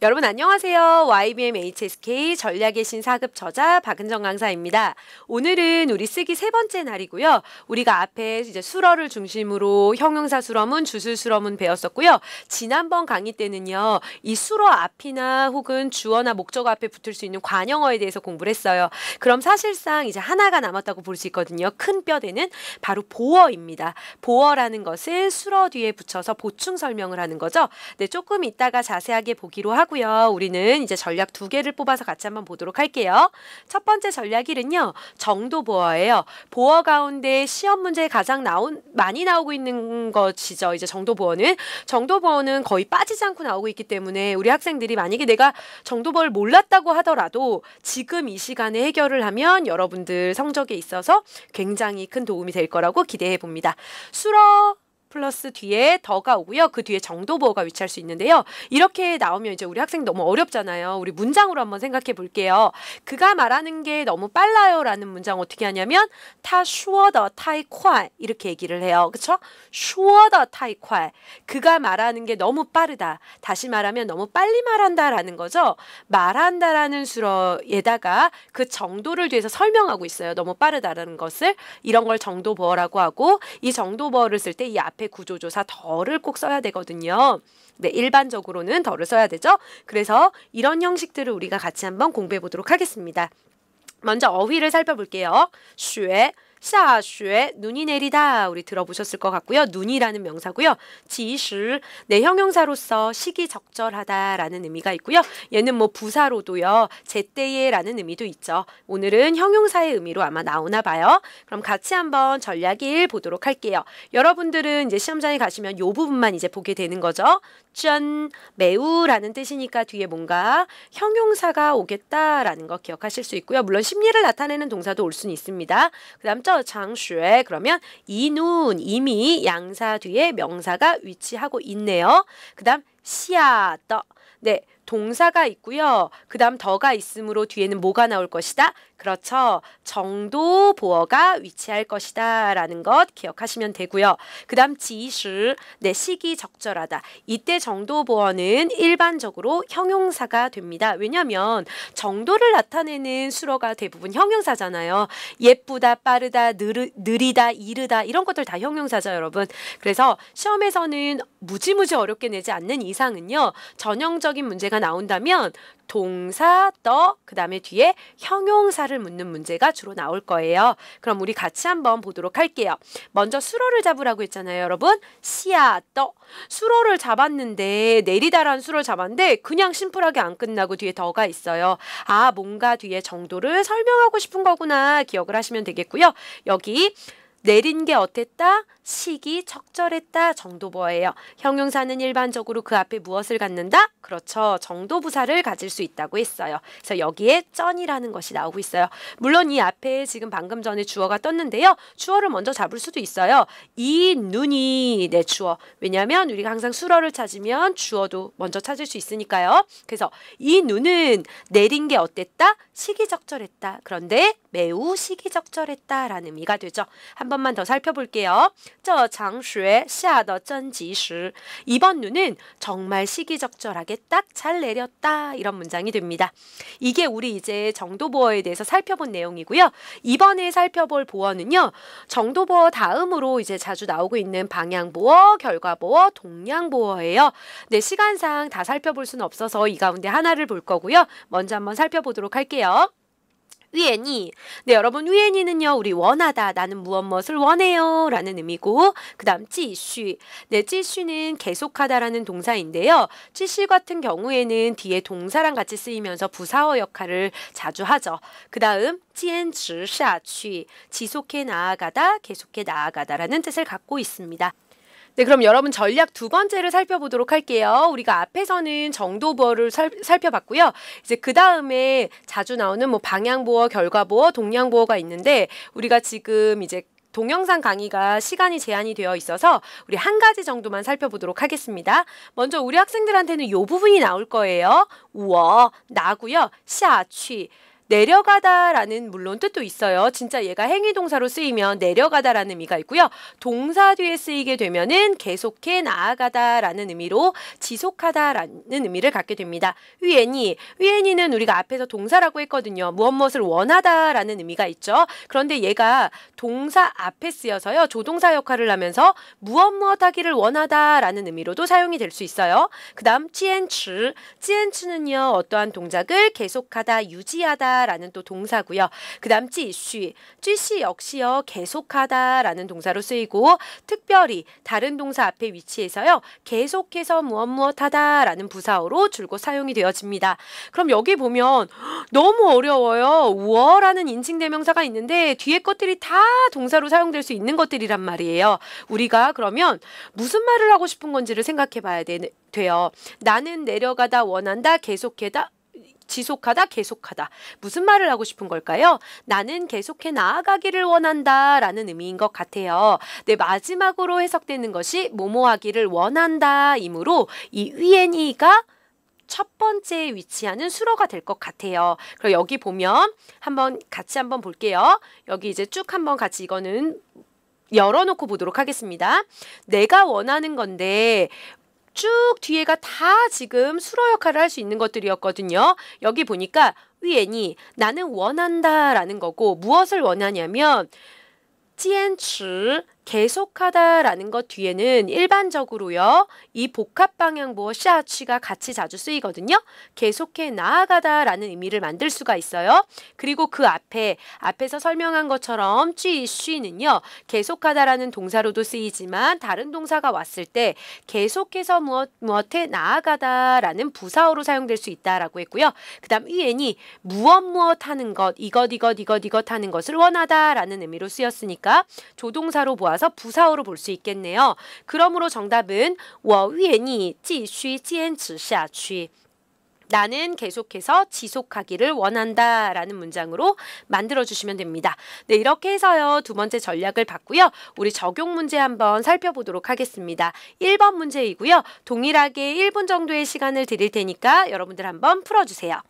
여러분 안녕하세요. YBM HSK 전략의 신사급 저자 박은정 강사입니다. 오늘은 우리 쓰기 세 번째 날이고요. 우리가 앞에 이제 수러를 중심으로 형용사 수러문, 주술 수러문 배웠었고요. 지난번 강의 때는요. 이 수러 앞이나 혹은 주어나 목적어 앞에 붙을 수 있는 관형어에 대해서 공부를 했어요. 그럼 사실상 이제 하나가 남았다고 볼 수 있거든요. 큰 뼈대는 바로 보어입니다. 보어라는 것은 수러 뒤에 붙여서 보충 설명을 하는 거죠. 네, 조금 이따가 자세하게 보기로 하고 하고요. 우리는 이제 전략 두 개를 뽑아서 같이 한번 보도록 할게요. 첫 번째 전략 1은요. 정도 보어예요. 보어 가운데 시험 문제에 가장 나온 많이 나오고 있는 것이죠. 이제 정도 보어는 정도 보어는 거의 빠지지 않고 나오고 있기 때문에 우리 학생들이 만약에 내가 정도 보어를 몰랐다고 하더라도 지금 이 시간에 해결을 하면 여러분들 성적에 있어서 굉장히 큰 도움이 될 거라고 기대해 봅니다. 수러 플러스 뒤에 더가 오고요. 그 뒤에 정도보가 위치할 수 있는데요. 이렇게 나오면 이제 우리 학생 너무 어렵잖아요. 우리 문장으로 한번 생각해 볼게요. 그가 말하는 게 너무 빨라요라는 문장 어떻게 하냐면 타 슈어더 타이 콰 이렇게 얘기를 해요. 그렇죠? 슈어더 타이 콰 그가 말하는 게 너무 빠르다. 다시 말하면 너무 빨리 말한다라는 거죠. 말한다라는 수로에다가 그 정도를 뒤에서 설명하고 있어요. 너무 빠르다라는 것을 이런 걸 정도버라고 하고 이 정도버를 쓸때이앞에 앞에 구조조사 덜을 꼭 써야 되거든요. 네, 일반적으로는 덜을 써야 되죠. 그래서 이런 형식들을 우리가 같이 한번 공부해 보도록 하겠습니다. 먼저 어휘를 살펴볼게요. 슈에 下雪 눈이 내리다 우리 들어보셨을 것 같고요. 눈이라는 명사고요. 지시 내 형용사로서 시기적절하다라는 의미가 있고요. 얘는 뭐 부사로도요. 제때에라는 의미도 있죠. 오늘은 형용사의 의미로 아마 나오나 봐요. 그럼 같이 한번 전략 1 보도록 할게요. 여러분들은 이제 시험장에 가시면 요 부분만 이제 보게 되는 거죠. 짠 매우라는 뜻이니까 뒤에 뭔가 형용사가 오겠다라는 거 기억하실 수 있고요. 물론 심리를 나타내는 동사도 올 수는 있습니다. 그다음 하죠. 장슈에 그러면 이 눈 이미 양사 뒤에 명사가 위치하고 있네요. 그 다음 시야 떠. 네, 동사가 있고요. 그 다음 더가 있으므로 뒤에는 뭐가 나올 것이다? 그렇죠. 정도 보어가 위치할 것이다 라는 것 기억하시면 되고요. 그 다음 지시, 내 네, 시기 적절하다. 이때 정도 보어는 일반적으로 형용사가 됩니다. 왜냐하면 정도를 나타내는 수로가 대부분 형용사잖아요. 예쁘다, 빠르다, 느르, 느리다, 이르다 이런 것들 다 형용사죠 여러분. 그래서 시험에서는 무지무지 어렵게 내지 않는 이상은요. 전형적인 문제가 동사가 나온다면 동사 더 그다음에 뒤에 형용사를 묻는 문제가 주로 나올 거예요. 그럼 우리 같이 한번 보도록 할게요. 먼저 수로를 잡으라고 했잖아요, 여러분. 시야 더 수로를 잡았는데 내리다란 수로를 잡았는데 그냥 심플하게 안 끝나고 뒤에 더가 있어요. 아, 뭔가 뒤에 정도를 설명하고 싶은 거구나 기억을 하시면 되겠고요. 여기 내린 게 어땠다? 시기 적절했다 정도뭐예요 형용사는 일반적으로 그 앞에 무엇을 갖는다? 그렇죠. 정도부사를 가질 수 있다고 했어요. 그래서 여기에 쩐이라는 것이 나오고 있어요. 물론 이 앞에 지금 방금 전에 주어가 떴는데요. 주어를 먼저 잡을 수도 있어요. 이 눈이 내 네, 주어. 왜냐하면 우리가 항상 수어를 찾으면 주어도 먼저 찾을 수 있으니까요. 그래서 이 눈은 내린 게 어땠다? 시기적절했다. 그런데 매우 시기적절했다라는 의미가 되죠. 한 번만 더 살펴볼게요. 这场雪 下더 전지시 이번 눈은 정말 시기적절하게 딱 잘 내렸다 이런 문장이 됩니다. 이게 우리 이제 정도보어에 대해서 살펴본 내용이고요. 이번에 살펴볼 보어는요. 정도보어 다음으로 이제 자주 나오고 있는 방향보어, 결과보어, 동양보어예요. 네, 시간상 다 살펴볼 수는 없어서 이 가운데 하나를 볼 거고요. 먼저 한번 살펴보도록 할게요. 위엔이. 네, 여러분 위엔이는요. 우리 원하다. 나는 무엇 무엇을 원해요. 라는 의미고 그다음 지쉬 네, 지쉬는 계속하다라는 동사인데요. 지쉬 같은 경우에는 뒤에 동사랑 같이 쓰이면서 부사어 역할을 자주 하죠. 그다음 지엔즈샤취 지속해 나아가다, 계속해 나아가다라는 뜻을 갖고 있습니다. 네, 그럼 여러분 전략 두 번째를 살펴보도록 할게요. 우리가 앞에서는 정도보어를 살, 살펴봤고요. 이제 그 다음에 자주 나오는 뭐 방향보어, 결과보어, 동향보어가 있는데 우리가 지금 이제 동영상 강의가 시간이 제한이 되어 있어서 우리 한 가지 정도만 살펴보도록 하겠습니다. 먼저 우리 학생들한테는 요 부분이 나올 거예요. 우어, 나고요. 샤취. 내려가다라는 물론 뜻도 있어요. 진짜 얘가 행위 동사로 쓰이면 내려가다라는 의미가 있고요. 동사 뒤에 쓰이게 되면은 계속해 나아가다라는 의미로 지속하다라는 의미를 갖게 됩니다. 위엔이 위엔이는 우리가 앞에서 동사라고 했거든요. 무엇 무엇을 원하다라는 의미가 있죠. 그런데 얘가 동사 앞에 쓰여서요. 조동사 역할을 하면서 무엇 무엇 하기를 원하다라는 의미로도 사용이 될 수 있어요. 그다음 치엔츠 치엔츠는요. 어떠한 동작을 계속하다 유지하다 라는또 동사고요. 그다음 지쉬지쉬 역시요 계속하다라는 동사로 쓰이고 특별히 다른 동사 앞에 위치해서요 계속해서 무엇 무엇하다라는 부사어로 줄곧 사용이 되어집니다. 그럼 여기 보면 너무 어려워요. 우어라는 인칭 대명사가 있는데 뒤에 것들이 다 동사로 사용될 수 있는 것들이란 말이에요. 우리가 그러면 무슨 말을 하고 싶은 건지를 생각해 봐야 되, 돼요. 나는 내려가다 원한다 계속해다 지속하다, 계속하다. 무슨 말을 하고 싶은 걸까요? 나는 계속해 나아가기를 원한다 라는 의미인 것 같아요. 네, 마지막으로 해석되는 것이 모모하기를 원한다 이므로 이 위엔이가 첫 번째에 위치하는 수로가 될 것 같아요. 그리고 여기 보면 한번 같이 한번 볼게요. 여기 이제 쭉 한번 같이 이거는 열어놓고 보도록 하겠습니다. 내가 원하는 건데 쭉 뒤에가 다 지금 수로 역할을 할 수 있는 것들이었거든요. 여기 보니까 위엔이 나는 원한다 라는 거고 무엇을 원하냐면 坚持 계속하다라는 것 뒤에는 일반적으로요. 이 복합 방향보어 시아치가 같이 자주 쓰이거든요. 계속해 나아가다라는 의미를 만들 수가 있어요. 그리고 그 앞에 앞에서 설명한 것처럼 쥐, 쉬는요. 계속하다라는 동사로도 쓰이지만 다른 동사가 왔을 때 계속해서 무엇 무엇에 나아가다라는 부사어로 사용될 수 있다라고 했고요. 그다음 위엔이 무엇 무엇 하는 것 이것 이것 이것 이것 하는 것을 원하다라는 의미로 쓰였으니까 조동사로 보아 나와서 부사어로 볼 수 있겠네요. 그러므로 정답은 我愿意继续坚持下去. 나는 계속해서 지속하기를 원한다 라는 문장으로 만들어주시면 됩니다. 네, 이렇게 해서요. 두 번째 전략을 봤고요. 우리 적용 문제 한번 살펴보도록 하겠습니다. 1번 문제이고요. 동일하게 1분 정도의 시간을 드릴 테니까 여러분들 한번 풀어주세요.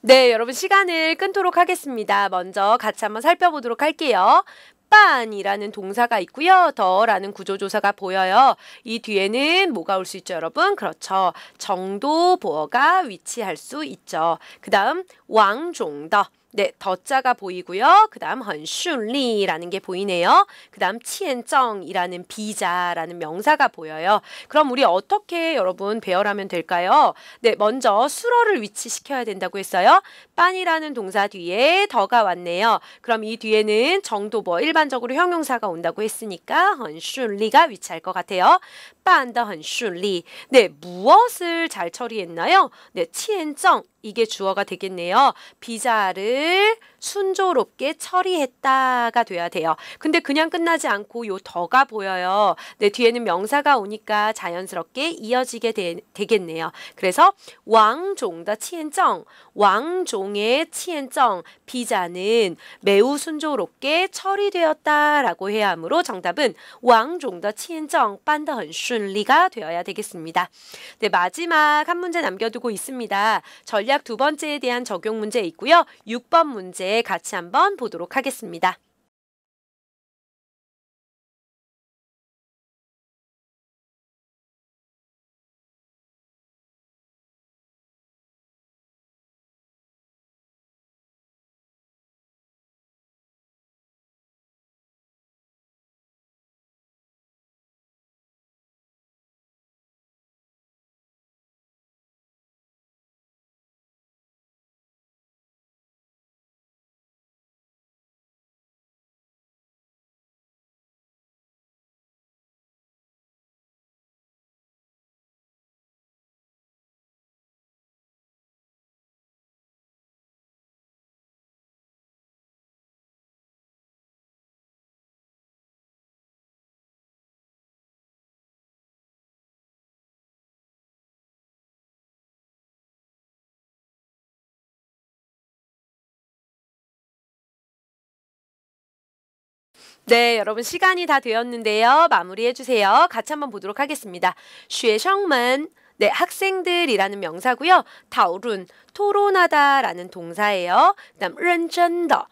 네, 여러분 시간을 끊도록 하겠습니다. 먼저 같이 한번 살펴보도록 할게요. 빤이라는 동사가 있고요. 더라는 구조조사가 보여요. 이 뒤에는 뭐가 올 수 있죠, 여러분? 그렇죠. 정도 보어가 위치할 수 있죠. 그 다음 왕종더 네, 더자가 보이고요. 그 다음 헌슌리라는 게 보이네요. 그 다음 치엔정이라는 비자라는 명사가 보여요. 그럼 우리 어떻게 여러분 배열하면 될까요? 네, 먼저 수로를 위치시켜야 된다고 했어요. 빤이라는 동사 뒤에 더가 왔네요. 그럼 이 뒤에는 정도 뭐 일반적으로 형용사가 온다고 했으니까 헌슌리가 위치할 것 같아요. 빤더 헌슌리 네, 무엇을 잘 처리했나요? 네, 치엔정 이게 주어가 되겠네요. 비자를 순조롭게 처리했다가 돼야 돼요. 근데 그냥 끝나지 않고 요 더가 보여요. 네, 뒤에는 명사가 오니까 자연스럽게 이어지게 되, 겠네요 그래서 왕종다 치엔정, 왕종의 치엔정 비자는 매우 순조롭게 처리되었다라고 해야 하므로 정답은 왕종다 치엔정 빤더 헌순리가 되어야 되겠습니다. 네, 마지막 한 문제 남겨두고 있습니다. 전 전략 두 번째에 대한 적용 문제 있고요. 6번 문제 같이 한번 보도록 하겠습니다. 네, 여러분 시간이 다 되었는데요. 마무리해 주세요. 같이 한번 보도록 하겠습니다. 쉐성만 네, 학생들이라는 명사고요. 다오룬 토론하다라는 동사예요. 그다음 런전더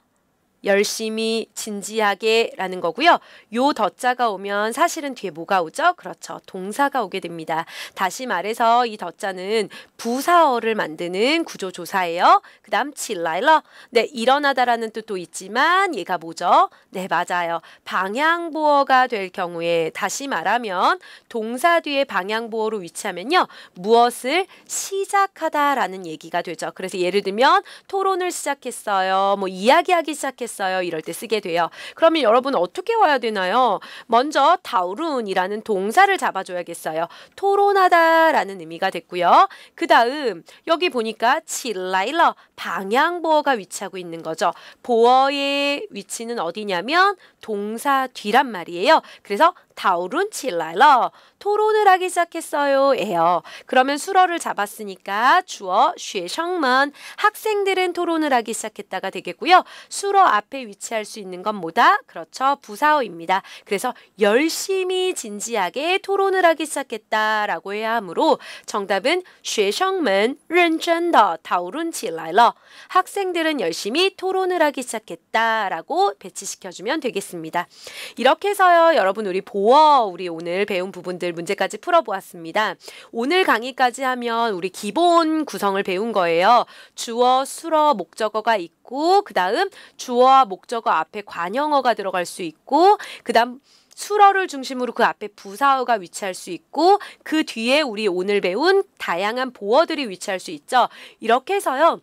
열심히 진지하게 라는 거고요. 요 덧자가 오면 사실은 뒤에 뭐가 오죠? 그렇죠. 동사가 오게 됩니다. 다시 말해서 이 덧자는 부사어를 만드는 구조조사예요. 그 다음 칠라일러 네 일어나다라는 뜻도 있지만 얘가 뭐죠? 네 맞아요. 방향보어가 될 경우에 다시 말하면 동사 뒤에 방향보어로 위치하면요. 무엇을 시작하다라는 얘기가 되죠. 그래서 예를 들면 토론을 시작했어요. 뭐 이야기하기 시작했어요. 있어요. 이럴 때 쓰게 돼요. 그러면 여러분 어떻게 와야 되나요? 먼저 다우룬이라는 동사를 잡아줘야겠어요. 토론하다라는 의미가 됐고요. 그 다음 여기 보니까 칠라일러 방향보어가 위치하고 있는 거죠. 보어의 위치는 어디냐면 동사 뒤란 말이에요. 그래서 讨论起来러 토론을 하기 시작했어요. 에요 그러면 수러를 잡았으니까 주어 学生먼 학생들은 토론을 하기 시작했다가 되겠고요. 수러 앞에 위치할 수 있는 건 뭐다? 그렇죠. 부사어입니다. 그래서 열심히 진지하게 토론을 하기 시작했다라고 해야 하므로 정답은 学生们认真的讨论起来러 학생들은 열심히 토론을 하기 시작했다라고 배치시켜 주면 되겠습니다. 이렇게 해서요. 여러분 우리 보 모어 우리 오늘 배운 부분들 문제까지 풀어보았습니다. 오늘 강의까지 하면 우리 기본 구성을 배운 거예요. 주어, 수어, 목적어가 있고 그 다음 주어와 목적어 앞에 관형어가 들어갈 수 있고 그 다음 수어를 중심으로 그 앞에 부사어가 위치할 수 있고 그 뒤에 우리 오늘 배운 다양한 보어들이 위치할 수 있죠. 이렇게 해서요.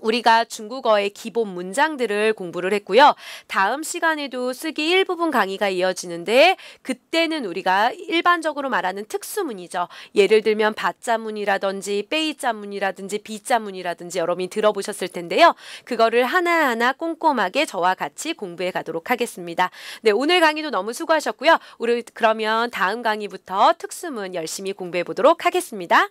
우리가 중국어의 기본 문장들을 공부를 했고요. 다음 시간에도 쓰기 일부분 강의가 이어지는데 그때는 우리가 일반적으로 말하는 특수문이죠. 예를 들면 바자문이라든지 빼이자문이라든지 비자문이라든지 여러분이 들어보셨을 텐데요. 그거를 하나하나 꼼꼼하게 저와 같이 공부해 가도록 하겠습니다. 네, 오늘 강의도 너무 수고하셨고요. 우리 그러면 다음 강의부터 특수문 열심히 공부해 보도록 하겠습니다.